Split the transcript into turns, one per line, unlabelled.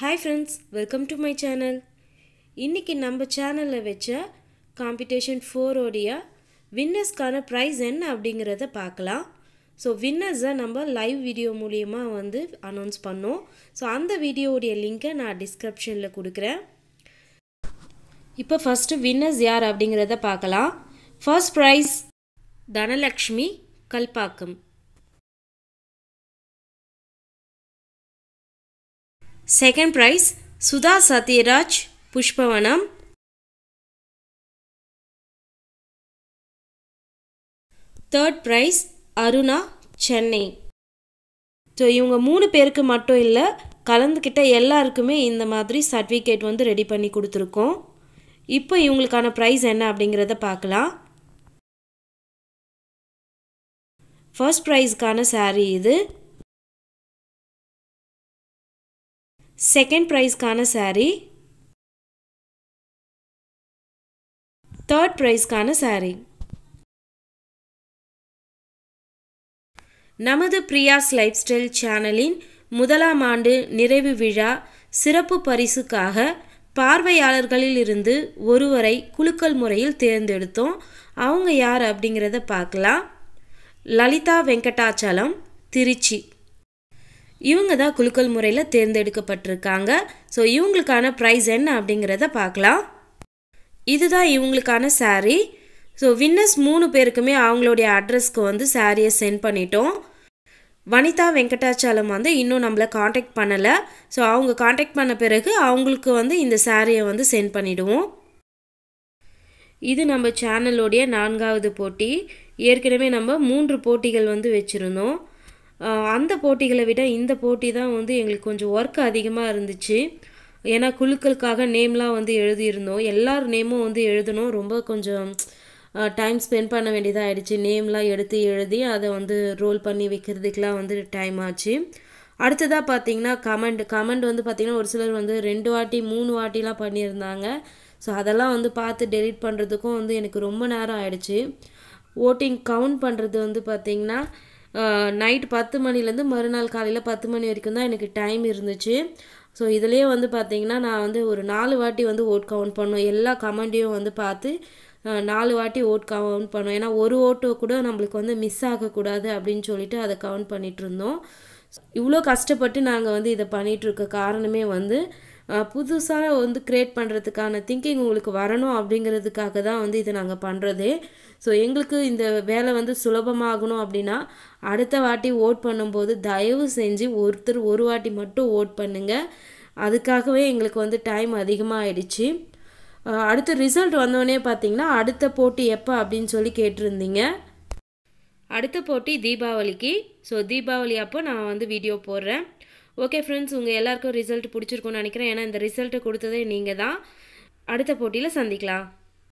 hi friends welcome to my channel இன்றைக்கி நம்ம சேனலில் வச்ச காம்படிஷன் ஃபோரோடைய வின்னர்ஸ்க்கான ப்ரைஸ் என்ன அப்படிங்கிறத பார்க்கலாம் ஸோ வின்னர்ஸை நம்ம லைவ் வீடியோ மூலியமாக வந்து அனௌன்ஸ் பண்ணோம் ஸோ அந்த வீடியோவுடைய லிங்க்கை நான் டிஸ்கிரிப்ஷனில் கொடுக்குறேன் இப்போ ஃபஸ்ட்டு வின்னர்ஸ்
யார் அப்படிங்கிறத பார்க்கலாம் first prize Dhanalakshmi Kalpakkam second prize Sudha Sathyaraj Pushpavanam third prize Aruna Chennai so இவங்க மூணு பேருக்கு மட்டும் இல்லை கலந்துக்கிட்ட
எல்லாருக்குமே இந்த மாதிரி சர்டிஃபிகேட் வந்து ரெடி பண்ணி கொடுத்துருக்கோம் இப்போ இவங்களுக்கான
ப்ரைஸ் என்ன அப்படிங்கிறத பார்க்கலாம் ஃபர்ஸ்ட் ப்ரைஸ்க்கான சாரீ இது செகண்ட் ப்ரைஸ்க்கான சாரீ தேர்ட் ப்ரைஸ்க்கான சாரீ
நமது பிரியாஸ் லைஃப் ஸ்டைல் சேனலின் முதலாம் ஆண்டு நிறைவு விழா சிறப்பு பரிசுக்காக பார்வையாளர்களில் இருந்து ஒருவரை குலுக்கல் முறையில் தேர்ந்தெடுத்தோம் அவங்க யார் அப்படிங்கிறத பார்க்கலாம் லலிதா வெங்கடாச்சலம் திருச்சி இவங்க தான் குலுக்கல் முறையில் தேர்ந்தெடுக்கப்பட்டிருக்காங்க ஸோ இவங்களுக்கான ப்ரைஸ் என்ன அப்படிங்கிறத பார்க்கலாம் இதுதான் இவங்களுக்கான சாரீ ஸோ வின்னர்ஸ் மூணு பேருக்குமே அவங்களுடைய அட்ரஸ்க்கு வந்து சாரியை சென்ட் பண்ணிட்டோம் வனிதா வெங்கடாச்சலம் வந்து இன்னும் நம்மளை காண்டாக்ட் பண்ணலை ஸோ அவங்க காண்டாக்ட் பண்ண பிறகு அவங்களுக்கு வந்து இந்த சாரியை வந்து சென்ட் பண்ணிவிடுவோம் இது நம்ம சேனலுடைய நான்காவது போட்டி ஏற்கனவே நம்ம மூன்று போட்டிகள் வந்து வச்சுருந்தோம் அந்த போட்டிகளை விட இந்த போட்டி தான் வந்து எங்களுக்கு கொஞ்சம் ஒர்க் அதிகமாக இருந்துச்சு ஏன்னா குழுக்களுக்காக நேம்லாம் வந்து எழுதியிருந்தோம் எல்லார் நேமும் வந்து எழுதணும் ரொம்ப கொஞ்சம் டைம் ஸ்பெண்ட் பண்ண வேண்டியதாக ஆகிடுச்சு நேம்லாம் எடுத்து எழுதி அதை வந்து ரோல் பண்ணி வைக்கிறதுக்கெலாம் வந்து டைம் ஆச்சு அடுத்ததாக பார்த்தீங்கன்னா கமெண்ட் கமெண்ட் வந்து பார்த்திங்கன்னா ஒரு சிலர் வந்து ரெண்டு வாட்டி மூணு வாட்டிலாம் பண்ணியிருந்தாங்க ஸோ அதெல்லாம் வந்து பார்த்து டெலிட் பண்ணுறதுக்கும் வந்து எனக்கு ரொம்ப நேரம் ஆயிடுச்சு ஓட்டிங் கவுண்ட் பண்ணுறது வந்து பார்த்திங்கன்னா நைட் பத்து மணிலேருந்து மறுநாள் காலையில் பத்து மணி வரைக்கும் தான் எனக்கு டைம் இருந்துச்சு ஸோ இதுலேயே வந்து பார்த்திங்கன்னா நான் வந்து ஒரு நாலு வாட்டி வந்து ஓட் கவுண்ட் பண்ணோம் எல்லா கமெண்டையும் வந்து பார்த்து நாலு வாட்டி ஓட் கவுண்ட் பண்ணுவோம் ஏன்னா ஒரு ஓட்டு கூட நம்மளுக்கு வந்து மிஸ் ஆகக்கூடாது அப்படின்னு சொல்லிட்டு அதை கவுண்ட் பண்ணிகிட்டு இருந்தோம் இவ்வளோ கஷ்டப்பட்டு நாங்கள் வந்து இதை பண்ணிகிட்ருக்க காரணமே வந்து புதுசாக வந்து க்ரியேட் பண்ணுறதுக்கான திங்கிங் உங்களுக்கு வரணும் அப்படிங்கிறதுக்காக தான் வந்து இதை நாங்கள் பண்ணுறதே ஸோ எங்களுக்கு இந்த வேலை வந்து சுலபமாகணும் அப்படின்னா அடுத்த வாட்டி ஓட் பண்ணும்போது தயவு செஞ்சு ஒருத்தர் ஒரு வாட்டி மட்டும் ஓட் பண்ணுங்கள் அதுக்காகவே எங்களுக்கு வந்து டைம் அதிகமாக ஆயிடுச்சு அடுத்த ரிசல்ட் வந்தோடனே பார்த்தீங்கன்னா அடுத்த போட்டி எப்போ அப்படின்னு சொல்லி கேட்டிருந்தீங்க அடுத்த போட்டி தீபாவளிக்கு ஸோ தீபாவளி அப்போ நான் வந்து வீடியோ போடுறேன் ஓகே ஃப்ரெண்ட்ஸ் உங்கள் எல்லாருக்கும்
ரிசல்ட் பிடிச்சிருக்கும்னு நினைக்கிறேன் ஏன்னா இந்த ரிசல்ட்டு கொடுத்ததே நீங்கள் தான் அடுத்த போட்டியில் சந்திக்கலாம்